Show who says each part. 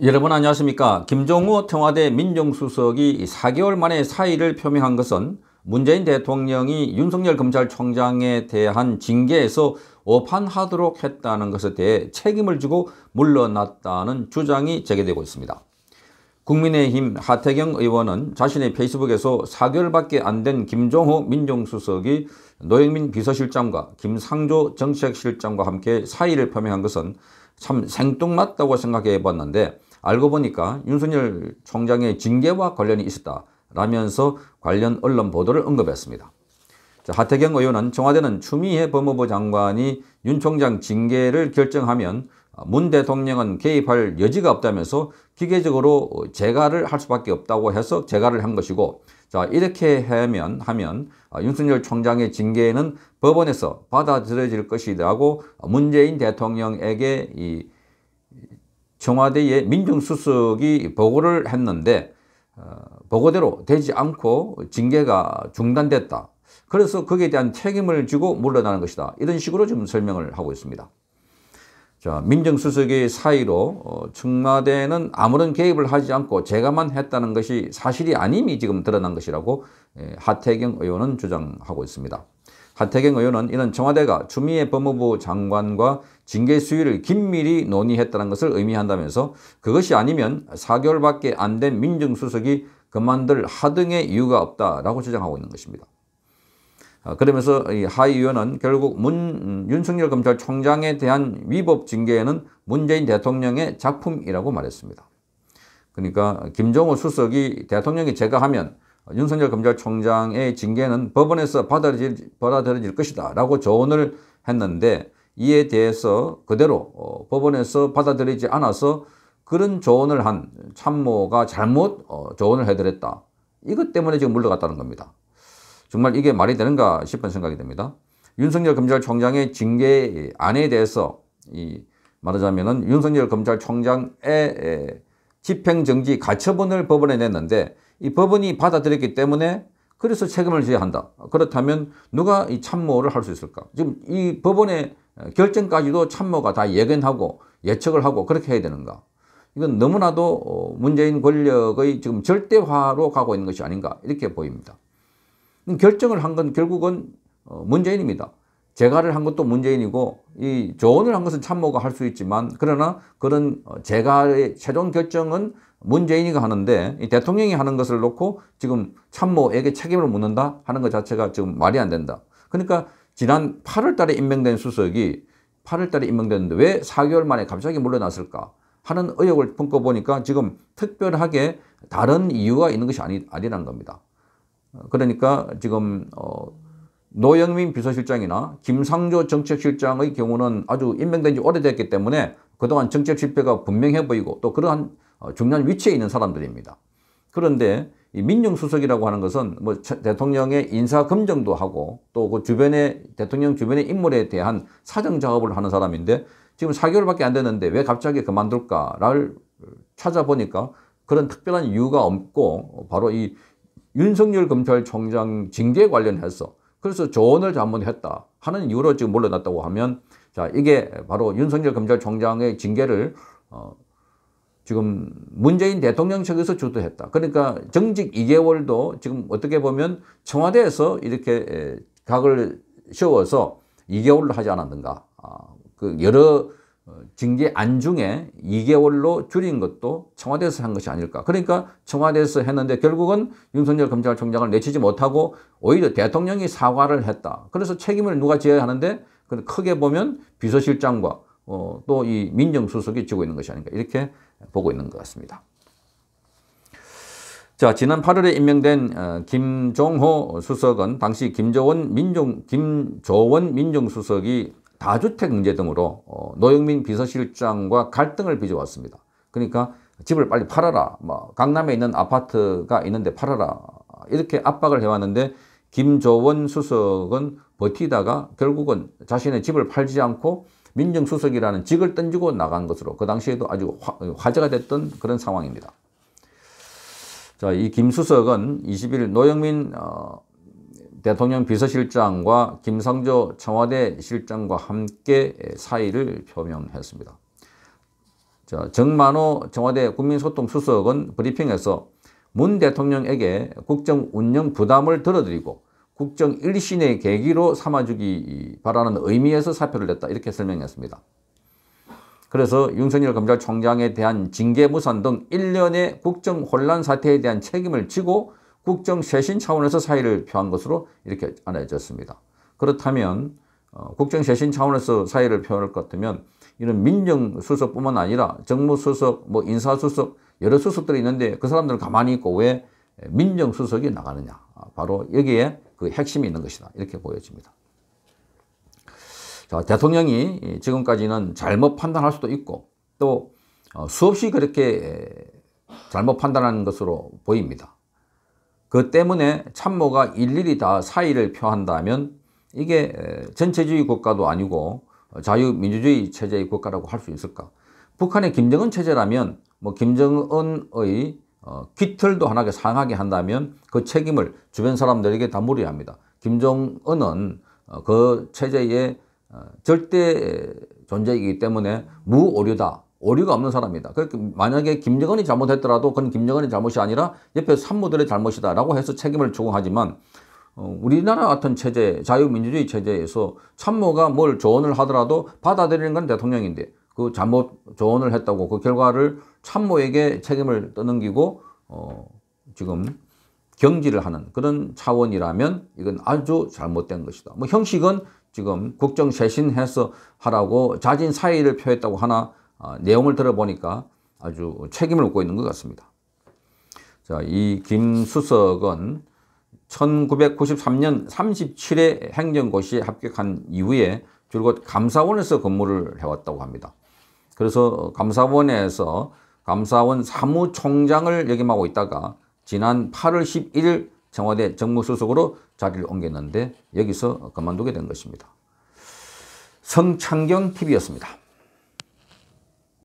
Speaker 1: 여러분 안녕하십니까 김종우 청와대 민정수석이 4개월 만에 사의를 표명한 것은 문재인 대통령이 윤석열 검찰총장에 대한 징계에서 오판하도록 했다는 것에 대해 책임을 지고 물러났다는 주장이 제기되고 있습니다. 국민의힘 하태경 의원은 자신의 페이스북에서 4개월밖에 안 된 김종호 민정수석이 노영민 비서실장과 김상조 정책실장과 함께 사의를 표명한 것은 참 생뚱맞다고 생각해 봤는데 알고 보니까 윤석열 총장의 징계와 관련이 있었다 라면서 관련 언론 보도를 언급했습니다. 자, 하태경 의원은 청와대는 추미애 법무부 장관이 윤 총장 징계를 결정하면 문 대통령은 개입할 여지가 없다면서 기계적으로 재가를 할 수밖에 없다고 해서 재가를 한 것이고 자 이렇게 하면 하면 어, 윤석열 총장의 징계는 법원에서 받아들여질 것이라고 문재인 대통령에게 이 청와대의 민정수석이 보고를 했는데 어, 보고대로 되지 않고 징계가 중단됐다. 그래서 거기에 대한 책임을 지고 물러나는 것이다. 이런 식으로 지금 설명을 하고 있습니다. 자, 민정수석의 사의로 어, 청와대는 아무런 개입을 하지 않고 제가만 했다는 것이 사실이 아님이 지금 드러난 것이라고 예, 하태경 의원은 주장하고 있습니다. 하태경 의원은 이는 청와대가 추미애 법무부 장관과 징계 수위를 긴밀히 논의했다는 것을 의미한다면서 그것이 아니면 4개월밖에 안 된 민정수석이 그만둘 하등의 이유가 없다라고 주장하고 있는 것입니다. 어, 그러면서 하 의원은 결국 문, 음, 윤석열 검찰총장에 대한 위법 징계에는 문재인 대통령의 작품이라고 말했습니다. 그러니까 김정호 수석이 대통령이 제거하면 윤석열 검찰총장의 징계는 법원에서 받아들일, 받아들일 것이다 라고 조언을 했는데 이에 대해서 그대로 어, 법원에서 받아들이지 않아서 그런 조언을 한 참모가 잘못 어, 조언을 해드렸다. 이것 때문에 지금 물러갔다는 겁니다. 정말 이게 말이 되는가 싶은 생각이 듭니다. 윤석열 검찰총장의 징계안에 대해서 이 말하자면은 윤석열 검찰총장의 집행정지 가처분을 법원에 냈는데 이 법원이 받아들였기 때문에 그래서 책임을 져야 한다. 그렇다면 누가 이 참모를 할 수 있을까? 지금 이 법원의 결정까지도 참모가 다 예견하고 예측을 하고 그렇게 해야 되는가? 이건 너무나도 어, 문재인 권력의 지금 절대화로 가고 있는 것이 아닌가 이렇게 보입니다. 음, 결정을 한 건 결국은 어, 문재인입니다. 재가를 한 것도 문재인이고 이 조언을 한 것은 참모가 할 수 있지만 그러나 그런 어, 재가의 최종 결정은 문재인이가 하는데 대통령이 하는 것을 놓고 지금 참모에게 책임을 묻는다 하는 것 자체가 지금 말이 안 된다. 그러니까 지난 8월 달에 임명된 수석이 8월 달에 임명됐는데 왜 4개월 만에 갑자기 물러났을까 하는 의혹을 품고 보니까 지금 특별하게 다른 이유가 있는 것이 아니, 아니란 겁니다. 어, 그러니까 지금 어, 노영민 비서실장이나 김상조 정책실장의 경우는 아주 임명된 지 오래됐기 때문에 그동안 정책 실패가 분명해 보이고 또 그러한 어, 중요한 위치에 있는 사람들입니다. 그런데 이 민정수석이라고 하는 것은 뭐 대통령의 인사 검증도 하고 또 그 주변에 대통령 주변의 인물에 대한 사정 작업을 하는 사람인데 지금 4개월밖에 안 됐는데 왜 갑자기 그만둘까를 찾아보니까 그런 특별한 이유가 없고 바로 이 윤석열 검찰총장 징계 관련해서 그래서 조언을 잘못했다 하는 이유로 지금 물러났다고 하면 자 이게 바로 윤석열 검찰총장의 징계를 어, 지금 문재인 대통령 측에서 주도했다. 그러니까 정직 2개월도 지금 어떻게 보면 청와대에서 이렇게 각을 세워서2개월을 하지 않았는가. 아, 그 여러 어, 징계 안중에 2개월로 줄인 것도 청와대에서 한 것이 아닐까. 그러니까 청와대에서 했는데 결국은 윤석열 검찰총장을 내치지 못하고 오히려 대통령이 사과를 했다. 그래서 책임을 누가 지어야 하는데 크게 보면 비서실장과 어, 또이 민정수석이 지고 있는 것이 아닌가 이렇게 보고 있는 것 같습니다. 자 지난 8월에 임명된 어, 김종호 수석은 당시 김조원 민정 김조원 민정수석이 다주택 문제 등으로 어, 노영민 비서실장과 갈등을 빚어왔습니다. 그러니까 집을 빨리 팔아라. 뭐, 강남에 있는 아파트가 있는데 팔아라. 이렇게 압박을 해왔는데 김조원 수석은 버티다가 결국은 자신의 집을 팔지 않고 민정수석이라는 직을 던지고 나간 것으로 그 당시에도 아주 화, 제가 됐던 그런 상황입니다. 자, 이 김수석은 20일 노영민 어, 대통령 비서실장과 김상조 청와대 실장과 함께 사의를 표명했습니다. 자, 정만호 청와대 국민소통수석은 브리핑에서 문 대통령에게 국정 운영 부담을 들어드리고 국정 일신의 계기로 삼아주기 바라는 의미에서 사표를 냈다 이렇게 설명했습니다. 그래서 윤석열 검찰총장에 대한 징계 무산 등 일련의 국정 혼란 사태에 대한 책임을 지고 국정 쇄신 차원에서 사의를 표한 것으로 이렇게 알려졌습니다. 그렇다면 어, 국정 쇄신 차원에서 사의를 표할 것 같으면 이런 민정수석뿐만 아니라 정무수석, 뭐 인사수석 여러 수석들이 있는데 그사람들 가만히 있고 왜 민정수석이 나가느냐. 바로 여기에 그 핵심이 있는 것이다. 이렇게 보여집니다. 자, 대통령이 지금까지는 잘못 판단할 수도 있고 또 어, 수없이 그렇게 잘못 판단하는 것으로 보입니다. 그 때문에 참모가 일일이 다 사의를 표한다면 이게 전체주의 국가도 아니고 자유민주주의 체제의 국가라고 할 수 있을까? 북한의 김정은 체제라면 뭐 김정은의 어, 귀틀도 하나게 상하게 한다면 그 책임을 주변 사람들에게 다 물어야 합니다. 김정은은 어, 그 체제의 어, 절대 존재이기 때문에 무오류다. 오류가 없는 사람이다. 그러니까 만약에 김정은이 잘못했더라도 그건 김정은의 잘못이 아니라 옆에 산모들의 잘못이다 라고 해서 책임을 적용하지만 어, 우리나라 같은 체제, 자유민주주의 체제에서 참모가 뭘 조언을 하더라도 받아들이는 건 대통령인데 그 잘못 조언을 했다고 그 결과를 참모에게 책임을 떠넘기고 어, 지금 경질을 하는 그런 차원이라면 이건 아주 잘못된 것이다. 뭐 형식은 지금 국정쇄신해서 하라고 자진 사의를 표했다고 하나 아, 내용을 들어보니까 아주 책임을 묻고 있는 것 같습니다. 자, 이 김수석은 1993년 37회 행정고시에 합격한 이후에 줄곧 감사원에서 근무를 해왔다고 합니다. 그래서 감사원에서 감사원 사무총장을 역임하고 있다가 지난 8월 11일 청와대 정무수석으로 자리를 옮겼는데 여기서 그만두게 된 것입니다. 성창경 TV였습니다.